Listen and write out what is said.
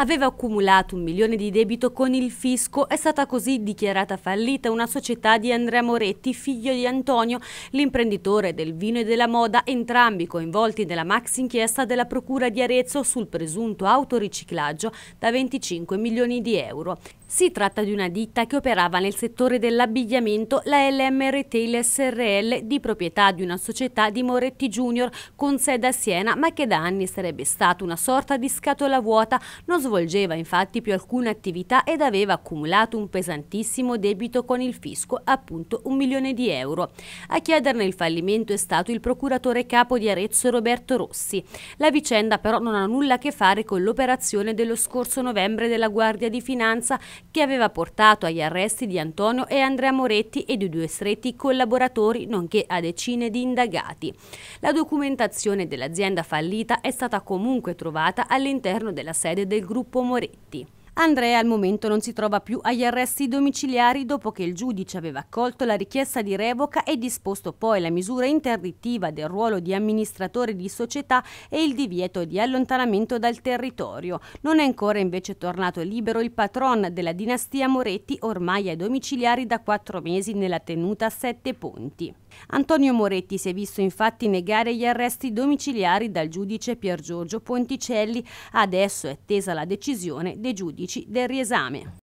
Aveva accumulato un milione di debito con il fisco, è stata così dichiarata fallita una società di Andrea Moretti, figlio di Antonio, l'imprenditore del vino e della moda, entrambi coinvolti nella max inchiesta della Procura di Arezzo sul presunto autoriciclaggio da 25 milioni di euro. Si tratta di una ditta che operava nel settore dell'abbigliamento, la LM Retail SRL, di proprietà di una società di Moretti Junior con sede a Siena, ma che da anni sarebbe stata una sorta di scatola vuota, non svolgendo svolgeva infatti più alcuna attività ed aveva accumulato un pesantissimo debito con il fisco, appunto un milione di euro. A chiederne il fallimento è stato il procuratore capo di Arezzo Roberto Rossi. La vicenda però non ha nulla a che fare con l'operazione dello scorso novembre della Guardia di Finanza che aveva portato agli arresti di Antonio e Andrea Moretti e di due stretti collaboratori nonché a decine di indagati. La documentazione dell'azienda fallita è stata comunque trovata all'interno della sede del gruppo Moretti. Andrea al momento non si trova più agli arresti domiciliari dopo che il giudice aveva accolto la richiesta di revoca e disposto poi la misura interdittiva del ruolo di amministratore di società e il divieto di allontanamento dal territorio. Non è ancora invece tornato libero il patron della dinastia Moretti ormai ai domiciliari da quattro mesi nella tenuta Sette Ponti. Antonio Moretti si è visto infatti negare gli arresti domiciliari dal giudice Pier Giorgio Ponticelli, adesso è attesa la decisione dei giudici del riesame.